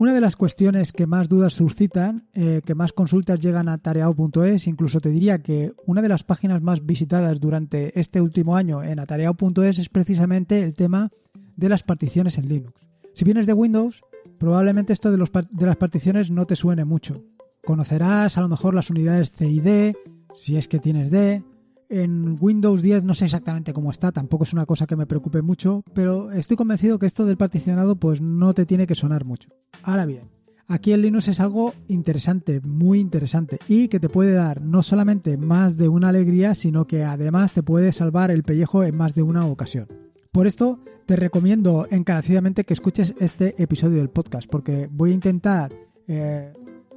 Una de las cuestiones que más dudas suscitan, eh, que más consultas llegan a atareado.es, incluso te diría que una de las páginas más visitadas durante este último año en atareao.es es precisamente el tema de las particiones en Linux. Si vienes de Windows, probablemente esto de, de las particiones no te suene mucho. Conocerás a lo mejor las unidades C y D, si es que tienes D, en Windows 10 no sé exactamente cómo está, tampoco es una cosa que me preocupe mucho, pero estoy convencido que esto del particionado pues no te tiene que sonar mucho. Ahora bien, aquí en Linux es algo interesante, muy interesante, y que te puede dar no solamente más de una alegría, sino que además te puede salvar el pellejo en más de una ocasión. Por esto, te recomiendo encarecidamente que escuches este episodio del podcast, porque voy a intentar eh,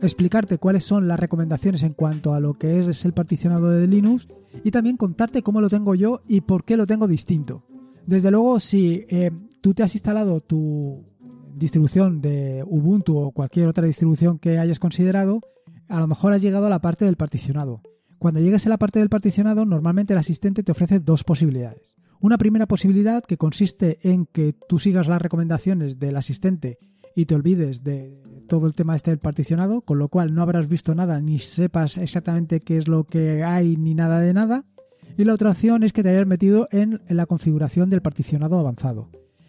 explicarte cuáles son las recomendaciones en cuanto a lo que es el particionado de Linux y también contarte cómo lo tengo yo y por qué lo tengo distinto. Desde luego, si eh, tú te has instalado tu distribución de Ubuntu o cualquier otra distribución que hayas considerado, a lo mejor has llegado a la parte del particionado. Cuando llegues a la parte del particionado, normalmente el asistente te ofrece dos posibilidades. Una primera posibilidad que consiste en que tú sigas las recomendaciones del asistente y te olvides de todo el tema este del particionado, con lo cual no habrás visto nada ni sepas exactamente qué es lo que hay ni nada de nada. Y la otra opción es que te hayas metido en, la configuración del particionado avanzado.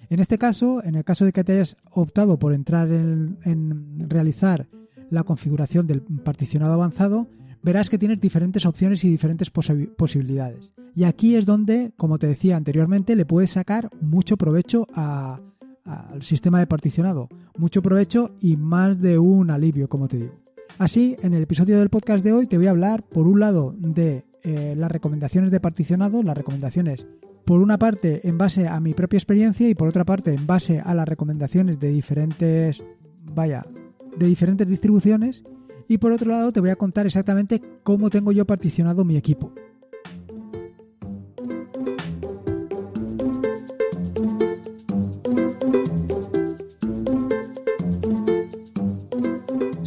En este caso, en el caso de que te hayas optado por entrar en realizar la configuración del particionado avanzado, verás que tienes diferentes opciones y diferentes posibilidades. Y aquí es donde, como te decía anteriormente, le puedes sacar mucho provecho a, al sistema de particionado. Mucho provecho y más de un alivio, como te digo. Así, en el episodio del podcast de hoy te voy a hablar, por un lado, de eh, las recomendaciones de particionado, las recomendaciones por una parte en base a mi propia experiencia y por otra parte en base a las recomendaciones de diferentes, vaya, de diferentes distribuciones. Y por otro lado te voy a contar exactamente cómo tengo yo particionado mi equipo.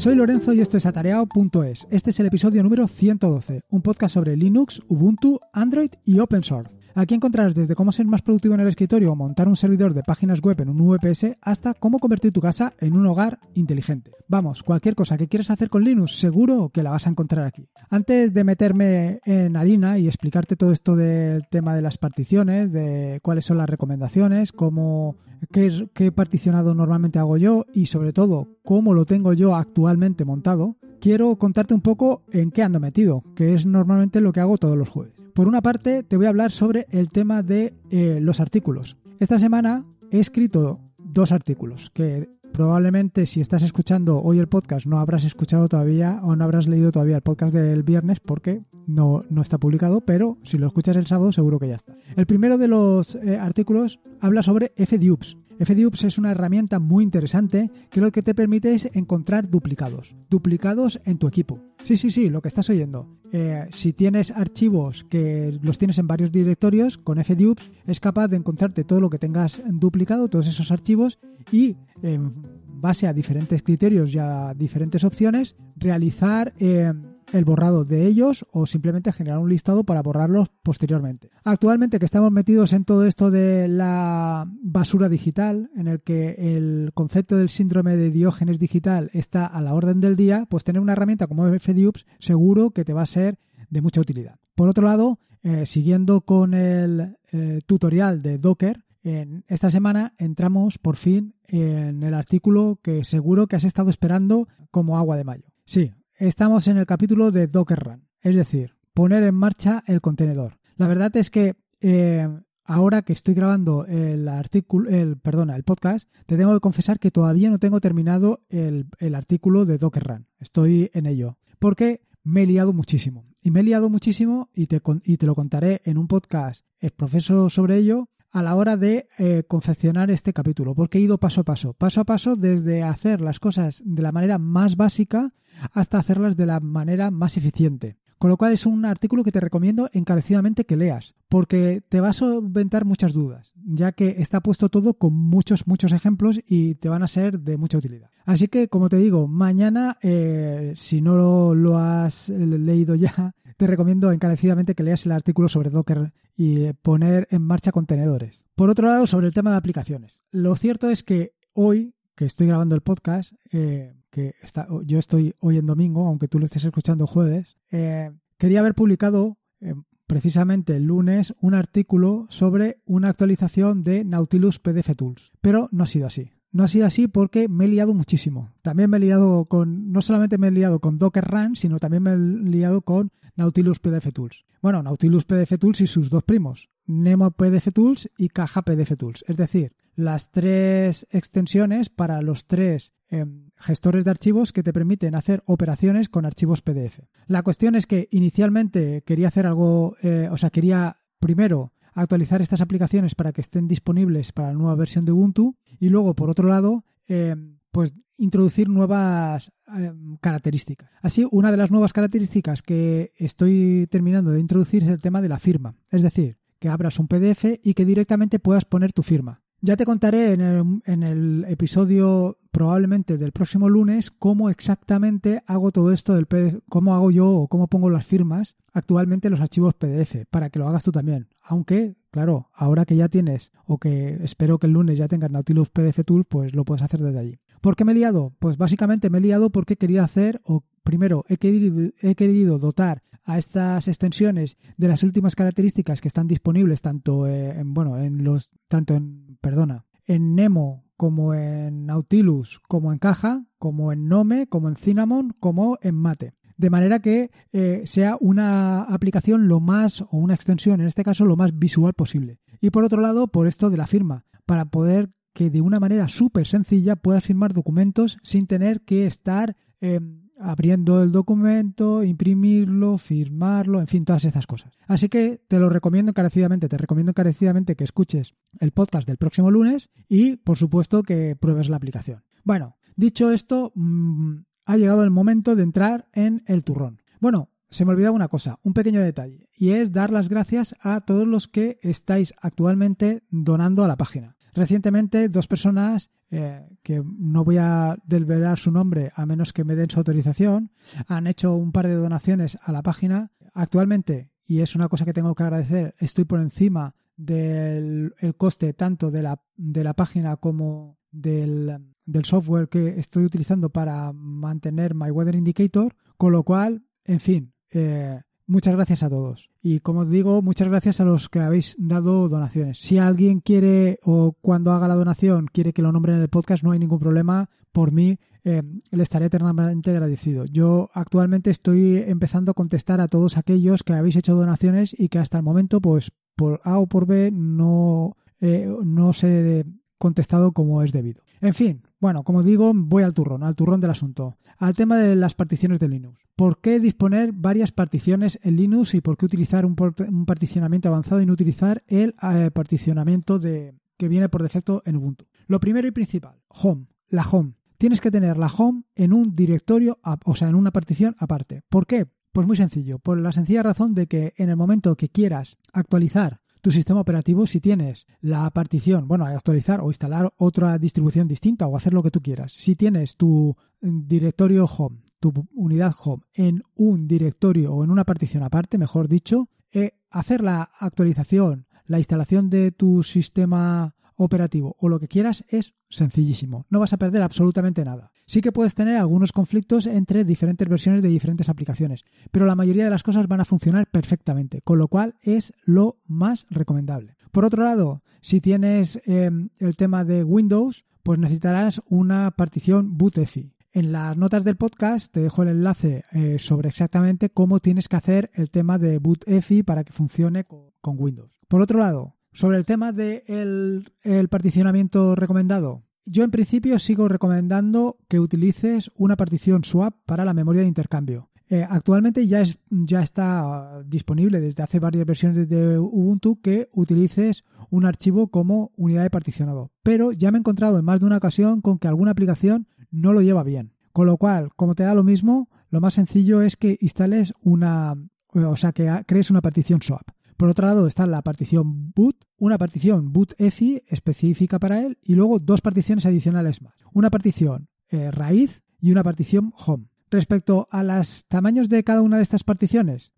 Soy Lorenzo y esto es atareado.es. Este es el episodio número 112, un podcast sobre Linux, Ubuntu, Android y Open Source. Aquí encontrarás desde cómo ser más productivo en el escritorio o montar un servidor de páginas web en un VPS hasta cómo convertir tu casa en un hogar inteligente. Vamos, cualquier cosa que quieras hacer con Linux, seguro que la vas a encontrar aquí. Antes de meterme en harina y explicarte todo esto del tema de las particiones, de cuáles son las recomendaciones, cómo qué particionado normalmente hago yo y sobre todo cómo lo tengo yo actualmente montado, quiero contarte un poco en qué ando metido, que es normalmente lo que hago todos los jueves. Por una parte, te voy a hablar sobre el tema de eh, los artículos. Esta semana he escrito dos artículos que probablemente si estás escuchando hoy el podcast no habrás escuchado todavía o no habrás leído todavía el podcast del viernes porque no, no está publicado, pero si lo escuchas el sábado seguro que ya está. El primero de los eh, artículos habla sobre FDUPS, FDUPS es una herramienta muy interesante que lo que te permite es encontrar duplicados, duplicados en tu equipo. Sí, sí, sí, lo que estás oyendo. Eh, si tienes archivos que los tienes en varios directorios, con FDUPS es capaz de encontrarte todo lo que tengas duplicado, todos esos archivos, y en base a diferentes criterios y a diferentes opciones, realizar... Eh, el borrado de ellos o simplemente generar un listado para borrarlos posteriormente. Actualmente que estamos metidos en todo esto de la basura digital, en el que el concepto del síndrome de diógenes digital está a la orden del día, pues tener una herramienta como FDUPS seguro que te va a ser de mucha utilidad. Por otro lado, eh, siguiendo con el eh, tutorial de Docker, en esta semana entramos por fin en el artículo que seguro que has estado esperando como agua de mayo. Sí, estamos en el capítulo de Docker Run, es decir, poner en marcha el contenedor. La verdad es que eh, ahora que estoy grabando el artículo, el, perdona, el podcast, te tengo que confesar que todavía no tengo terminado el, artículo de Docker Run. Estoy en ello. Porque me he liado muchísimo. Y me he liado muchísimo y te, y te lo contaré en un podcast profesor sobre ello a la hora de eh, confeccionar este capítulo, porque he ido paso a paso, paso a paso desde hacer las cosas de la manera más básica hasta hacerlas de la manera más eficiente. Con lo cual es un artículo que te recomiendo encarecidamente que leas, porque te va a solventar muchas dudas, ya que está puesto todo con muchos, muchos ejemplos y te van a ser de mucha utilidad. Así que, como te digo, mañana, eh, si no lo has eh, leído ya, te recomiendo encarecidamente que leas el artículo sobre Docker y eh, poner en marcha contenedores. Por otro lado, sobre el tema de aplicaciones. Lo cierto es que hoy, que estoy grabando el podcast, eh, que yo estoy hoy en domingo, aunque tú lo estés escuchando jueves, eh, quería haber publicado precisamente el lunes un artículo sobre una actualización de Nautilus PDF Tools, pero no ha sido así. No ha sido así porque me he liado muchísimo. También me he liado con, no solamente me he liado con Docker Run, sino también me he liado con Nautilus PDF Tools. Bueno, Nautilus PDF Tools y sus dos primos, Nemo PDF Tools y Caja PDF Tools. Es decir, las tres extensiones para los tres em, gestores de archivos que te permiten hacer operaciones con archivos PDF. La cuestión es que inicialmente quería hacer algo, eh, o sea, quería primero actualizar estas aplicaciones para que estén disponibles para la nueva versión de Ubuntu y luego, por otro lado, eh, pues introducir nuevas eh, características. Así, una de las nuevas características que estoy terminando de introducir es el tema de la firma, es decir, que abras un PDF y que directamente puedas poner tu firma. Ya te contaré en el, en el episodio probablemente del próximo lunes cómo exactamente hago todo esto del PDF, cómo hago yo o cómo pongo las firmas actualmente en los archivos PDF, para que lo hagas tú también. Aunque, claro, ahora que ya tienes, o que espero que el lunes ya tengas Nautilus PDF Tool, pues lo puedes hacer desde allí. ¿Por qué me he liado? Pues básicamente me he liado porque quería hacer, o primero, he querido, he querido dotar a estas extensiones de las últimas características que están disponibles tanto eh, en, bueno, en los, tanto en, perdona, en Nemo como en Nautilus, como en Caja, como en Nome, como en Cinnamon, como en Mate de manera que eh, sea una aplicación lo más, o una extensión en este caso, lo más visual posible. Y por otro lado, por esto de la firma, para poder que de una manera súper sencilla puedas firmar documentos sin tener que estar em, abriendo el documento, imprimirlo, firmarlo, en fin, todas estas cosas. Así que te lo recomiendo encarecidamente, te recomiendo encarecidamente que escuches el podcast del próximo lunes y por supuesto que pruebes la aplicación. Bueno, dicho esto, mm, ha llegado el momento de entrar en el turrón. Bueno, se me olvidaba una cosa, un pequeño detalle, y es dar las gracias a todos los que estáis actualmente donando a la página. Recientemente, dos personas, eh, que no voy a desvelar su nombre a menos que me den su autorización, han hecho un par de donaciones a la página. Actualmente, y es una cosa que tengo que agradecer, estoy por encima del coste tanto de de la página como del, software que estoy utilizando para mantener My Weather Indicator, con lo cual, en fin, eh, muchas gracias a todos. Y como os digo, muchas gracias a los que habéis dado donaciones. Si alguien quiere o cuando haga la donación quiere que lo nombre en el podcast, no hay ningún problema. Por mí, eh, le estaré eternamente agradecido. Yo actualmente estoy empezando a contestar a todos aquellos que habéis hecho donaciones y que hasta el momento, pues por A o por B, no, eh, no se contestado como es debido. En fin, bueno, como digo, voy al turrón, al turrón del asunto, al tema de las particiones de Linux. ¿Por qué disponer varias particiones en Linux y por qué utilizar un, particionamiento avanzado y no utilizar el eh, particionamiento de, que viene por defecto en Ubuntu? Lo primero y principal, home, la home. Tienes que tener la home en un directorio, o sea, en una partición aparte. ¿Por qué? Pues muy sencillo, por la sencilla razón de que en el momento que quieras actualizar tu sistema operativo si tienes la partición, bueno, actualizar o instalar otra distribución distinta o hacer lo que tú quieras. Si tienes tu mm, directorio home, tu unidad home en un directorio o en una partición aparte, mejor dicho, eh, hacer la actualización, la instalación de tu sistema operativo o lo que quieras es sencillísimo. No vas a perder absolutamente nada. Sí que puedes tener algunos conflictos entre diferentes versiones de diferentes aplicaciones, pero la mayoría de las cosas van a funcionar perfectamente, con lo cual es lo más recomendable. Por otro lado, si tienes em, el tema de Windows, pues necesitarás una partición BootEFI. En las notas del podcast te dejo el enlace eh, sobre exactamente cómo tienes que hacer el tema de EFI para que funcione con Windows. Por otro lado, sobre el tema del particionamiento recomendado, yo en principio sigo recomendando que utilices una partición swap para la memoria de intercambio. Eh, actualmente ya, ya está disponible desde hace varias versiones de Ubuntu que utilices un archivo como unidad de particionado. Pero ya me he encontrado en más de una ocasión con que alguna aplicación no lo lleva bien. Con lo cual, como te da lo mismo, lo más sencillo es que instales una, o sea, que crees una partición swap. Por otro lado está la partición boot, una partición BOOT-EFI específica para él y luego dos particiones adicionales más. Una partición eh, raíz y una partición home. Respecto a los tamaños de cada una de estas particiones,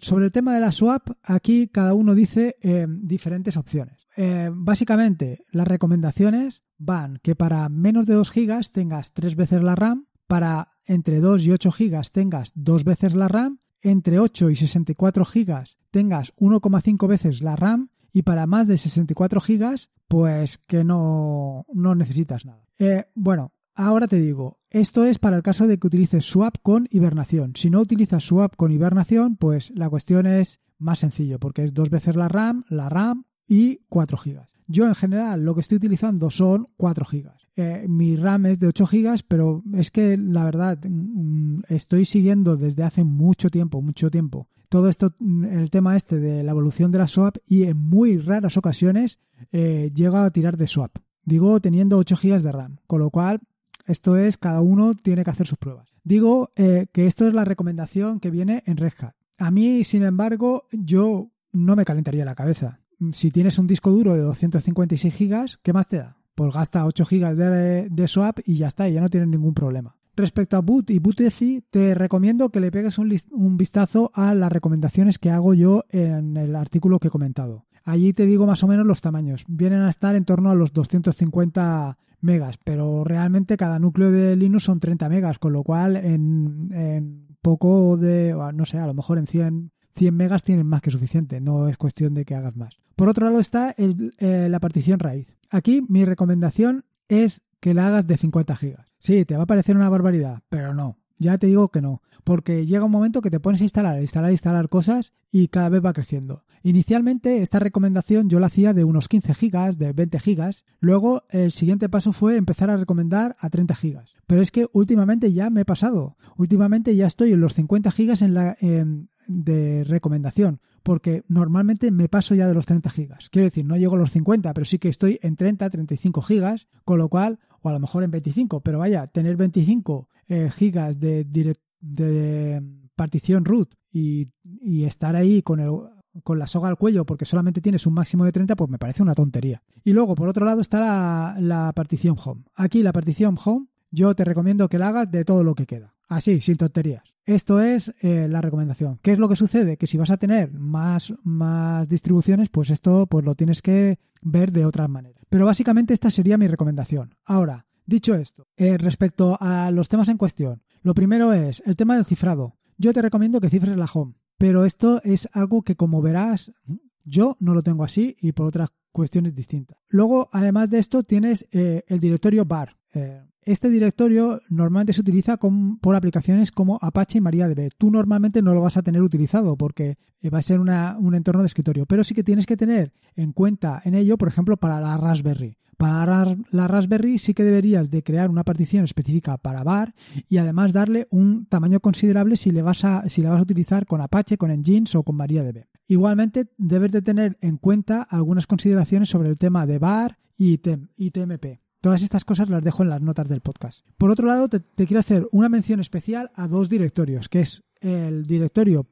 sobre el tema de la swap, aquí cada uno dice eh, diferentes opciones. Eh, básicamente, las recomendaciones van que para menos de 2 GB tengas 3 veces la RAM, para entre 2 y 8 GB tengas 2 veces la RAM entre 8 y 64 GB tengas 1,5 veces la RAM y para más de 64 GB pues que no, no necesitas nada. Eh, bueno, ahora te digo, esto es para el caso de que utilices swap con hibernación. Si no utilizas swap con hibernación, pues la cuestión es más sencillo porque es dos veces la RAM, la RAM y 4 GB. Yo en general lo que estoy utilizando son 4 GB. Eh, mi RAM es de 8 GB, pero es que la verdad mm, mm, estoy siguiendo desde hace mucho tiempo, mucho tiempo, todo esto, mm, el tema este de la evolución de la swap y en muy raras ocasiones eh, llega a tirar de swap. Digo teniendo 8 GB de RAM, con lo cual esto es, cada uno tiene que hacer sus pruebas. Digo eh, que esto es la recomendación que viene en Red Hat. A mí, sin embargo, yo no me calentaría la cabeza si tienes un disco duro de 256 gigas, ¿qué más te da? Pues gasta 8 gigas de, swap y ya está, ya no tienes ningún problema. Respecto a Boot y Bootefi, te recomiendo que le pegues un, vistazo a las recomendaciones que hago yo en el artículo que he comentado. Allí te digo más o menos los tamaños. Vienen a estar en torno a los 250 megas, pero realmente cada núcleo de Linux son 30 megas, con lo cual en poco de, no sé, a lo mejor en 100 100 megas tienen más que suficiente, no es cuestión de que hagas más. Por otro lado está eh, la partición raíz. Aquí mi recomendación es que la hagas de 50 gigas. Sí, te va a parecer una barbaridad, pero no, ya te digo que no, porque llega un momento que te pones a instalar, instalar, instalar cosas y cada vez va creciendo. Inicialmente esta recomendación yo la hacía de unos 15 gigas, de 20 gigas, luego el siguiente paso fue empezar a recomendar a 30 gigas, pero es que últimamente ya me he pasado, últimamente ya estoy en los 50 gigas en la, de recomendación, porque normalmente me paso ya de los 30 gigas. Quiero decir, no llego a los 50, pero sí que estoy en 30, 35 gigas, con lo cual, o a lo mejor en 25, pero vaya, tener 25 eh, gigas de, de, partición root y, y estar ahí con el con la soga al cuello porque solamente tienes un máximo de 30, pues me parece una tontería. Y luego, por otro lado, está la, partición home. Aquí la partición home, yo te recomiendo que la hagas de todo lo que queda. Así, sin tonterías. Esto es eh, la recomendación. ¿Qué es lo que sucede? Que si vas a tener más, más distribuciones, pues esto pues lo tienes que ver de otra manera. Pero básicamente esta sería mi recomendación. Ahora, dicho esto, eh, respecto a los temas en cuestión, lo primero es el tema del cifrado. Yo te recomiendo que cifres la home, pero esto es algo que como verás yo no lo tengo así y por otras cuestiones distintas. Luego, además de esto, tienes eh, el directorio bar. Este directorio normalmente se utiliza por aplicaciones como Apache y MariaDB. Tú normalmente no lo vas a tener utilizado porque eh, va a ser un entorno de escritorio, pero sí que tienes que tener en cuenta en ello, por ejemplo, para la Raspberry. Para la Raspberry sí que deberías de crear una partición específica para VAR y además darle un tamaño considerable si, vas la vas a utilizar con Apache, con Engines o con MariaDB. Igualmente debes de tener en cuenta algunas consideraciones sobre el tema de VAR y TMP. Todas estas cosas las dejo en las notas del podcast. Por otro lado, te, quiero hacer una mención especial a dos directorios, que es el directorio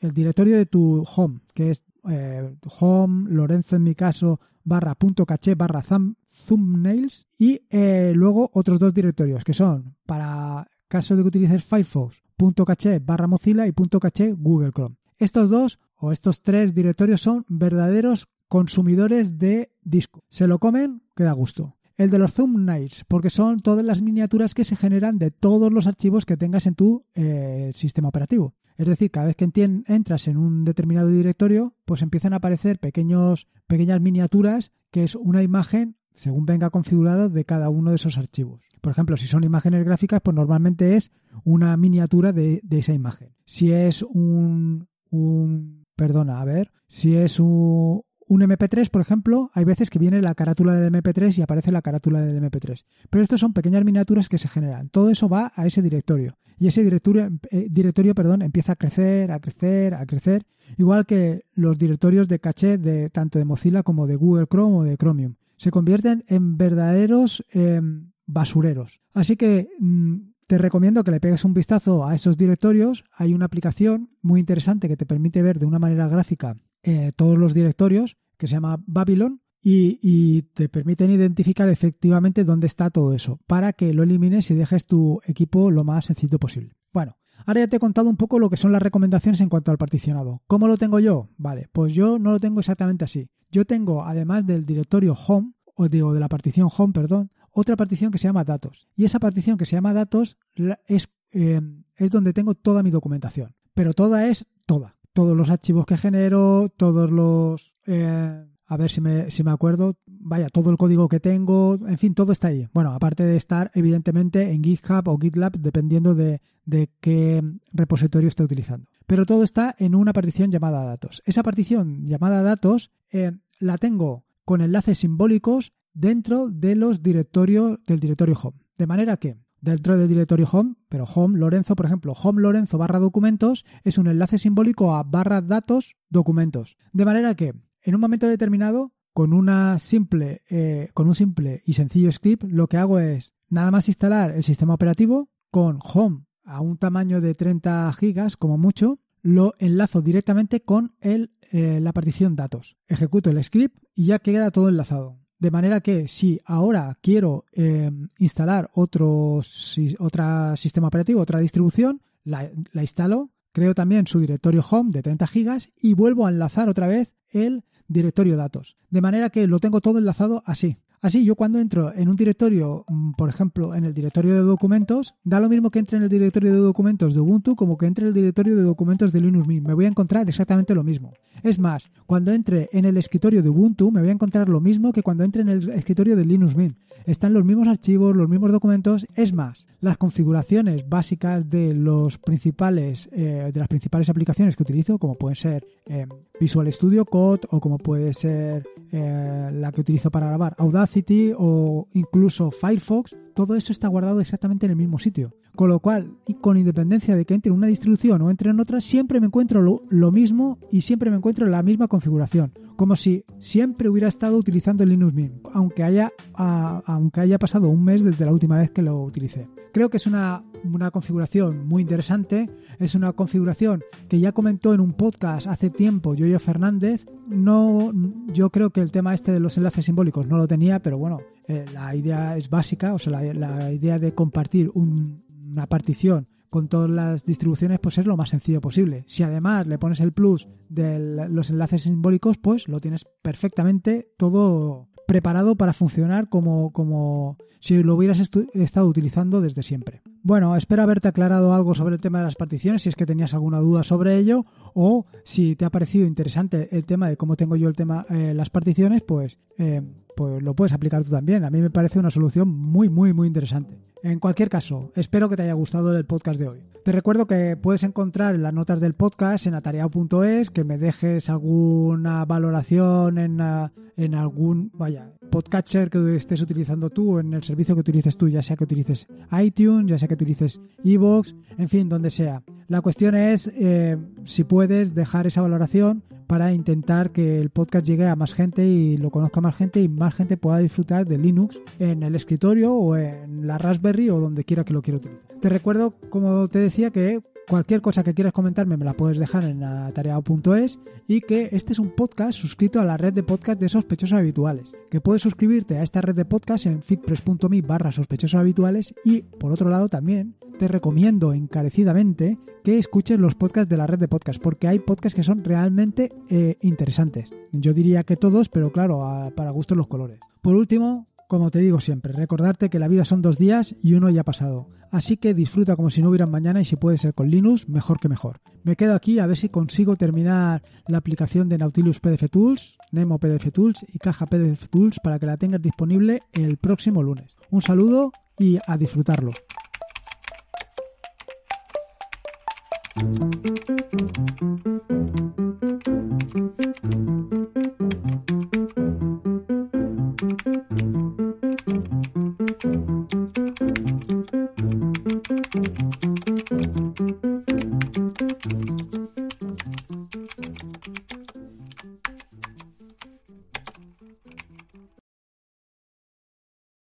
el directorio de tu home, que es eh, home, Lorenzo en mi caso, barra punto caché barra thumbnails y eh, luego otros dos directorios que son para caso de que utilices Firefox, punto caché barra Mozilla y punto caché Google Chrome. Estos dos o estos tres directorios son verdaderos consumidores de disco. Se lo comen, queda gusto el de los thumbnails, porque son todas las miniaturas que se generan de todos los archivos que tengas en tu eh, sistema operativo. Es decir, cada vez que entras en un determinado directorio, pues empiezan a aparecer pequeños, pequeñas miniaturas, que es una imagen según venga configurada de cada uno de esos archivos. Por ejemplo, si son imágenes gráficas, pues normalmente es una miniatura de, de esa imagen. Si es un, un, perdona, a ver, si es un, un MP3, por ejemplo, hay veces que viene la carátula del MP3 y aparece la carátula del MP3. Pero estos son pequeñas miniaturas que se generan. Todo eso va a ese directorio. Y ese directorio, eh, directorio perdón, empieza a crecer, a crecer, a crecer. Igual que los directorios de caché de tanto de Mozilla como de Google Chrome o de Chromium. Se convierten en verdaderos em, basureros. Así que mm, te recomiendo que le pegues un vistazo a esos directorios. Hay una aplicación muy interesante que te permite ver de una manera gráfica eh, todos los directorios, que se llama Babylon, y, te permiten identificar efectivamente dónde está todo eso, para que lo elimines y dejes tu equipo lo más sencillo posible. Bueno, ahora ya te he contado un poco lo que son las recomendaciones en cuanto al particionado. ¿Cómo lo tengo yo? Vale, pues yo no lo tengo exactamente así. Yo tengo, además del directorio home, o digo, de la partición home, perdón, otra partición que se llama datos. Y esa partición que se llama datos es, eh, es donde tengo toda mi documentación. Pero toda es toda todos los archivos que genero, todos los... Eh, a ver si me, si me acuerdo, vaya, todo el código que tengo, en fin, todo está ahí. Bueno, aparte de estar evidentemente en GitHub o GitLab, dependiendo de, qué repositorio esté utilizando. Pero todo está en una partición llamada datos. Esa partición llamada datos eh, la tengo con enlaces simbólicos dentro de los directorios del directorio home. De manera que dentro del directorio home, pero home Lorenzo, por ejemplo, home Lorenzo barra documentos es un enlace simbólico a barra datos documentos. De manera que, en un momento determinado, con, una simple, eh, con un simple y sencillo script, lo que hago es nada más instalar el sistema operativo con home a un tamaño de 30 gigas como mucho, lo enlazo directamente con eh, la partición datos. Ejecuto el script y ya queda todo enlazado. De manera que si ahora quiero eh, instalar otro, sistema operativo, otra distribución, la, la, instalo, creo también su directorio home de 30 gigas y vuelvo a enlazar otra vez el directorio datos. De manera que lo tengo todo enlazado así. Así, ah, yo cuando entro en un directorio, mm, por ejemplo, en el directorio de documentos, da lo mismo que entre en el directorio de documentos de Ubuntu como que entre en el directorio de documentos de Linux Mint. Me voy a encontrar exactamente lo mismo. Es más, cuando entre en el escritorio de Ubuntu, me voy a encontrar lo mismo que cuando entre en el escritorio de Linux Mint. Están los mismos archivos, los mismos documentos. Es más, las configuraciones básicas de, los principales, eh, de las principales aplicaciones que utilizo, como pueden ser eh, Visual Studio Code o como puede ser eh, la que utilizo para grabar Audacity, City o incluso Firefox, todo eso está guardado exactamente en el mismo sitio. Con lo cual, y con independencia de que entre en una distribución o entre en otra, siempre me encuentro lo, mismo y siempre me encuentro la misma configuración. Como si siempre hubiera estado utilizando Linux Mint, aunque haya, aunque haya pasado un mes desde la última vez que lo utilicé. Creo que es una, configuración muy interesante. Es una configuración que ya comentó en un podcast hace tiempo Yoyo Fernández. No, yo creo que el tema este de los enlaces simbólicos no lo tenía, pero bueno, eh, la idea es básica, o sea, la, idea de compartir una partición con todas las distribuciones, pues es lo más sencillo posible. Si además le pones el plus de los enlaces simbólicos, pues lo tienes perfectamente todo preparado para funcionar como, como si lo hubieras estado utilizando desde siempre. Bueno, espero haberte aclarado algo sobre el tema de las particiones, si es que tenías alguna duda sobre ello, o si te ha parecido interesante el tema de cómo tengo yo el tema eh, las particiones, pues, eh, pues lo puedes aplicar tú también. A mí me parece una solución muy, muy, muy interesante. En cualquier caso, espero que te haya gustado el podcast de hoy. Te recuerdo que puedes encontrar las notas del podcast en atareado.es, que me dejes alguna valoración ah, en, algún, vaya, podcatcher que estés utilizando tú, en el servicio que utilices tú, ya sea que utilices iTunes, ya sea que utilices Evox, en fin, donde sea. La cuestión es eh, si puedes dejar esa valoración para intentar que el podcast llegue a más gente y lo conozca más gente y más gente pueda disfrutar de Linux en el escritorio o en la Raspberry o donde quiera que lo quiera utilizar. Te recuerdo, como te decía, que Cualquier cosa que quieras comentarme me la puedes dejar en atareado.es y que este es un podcast suscrito a la red de podcast de sospechosos habituales, que puedes suscribirte a esta red de podcast en fitpress.me barra sospechosos habituales y por otro lado también te recomiendo encarecidamente que escuches los podcasts de la red de podcast, porque hay podcasts que son realmente eh, interesantes. Yo diría que todos, pero claro, para gustos los colores. Por último, como te digo siempre, recordarte que la vida son dos días y uno ya ha pasado. Así que disfruta como si no hubiera mañana y si puede ser con Linux, mejor que mejor. Me quedo aquí a ver si consigo terminar la aplicación de Nautilus PDF Tools, Nemo PDF Tools y Caja PDF Tools para que la tengas disponible el próximo lunes. Un saludo y a disfrutarlo.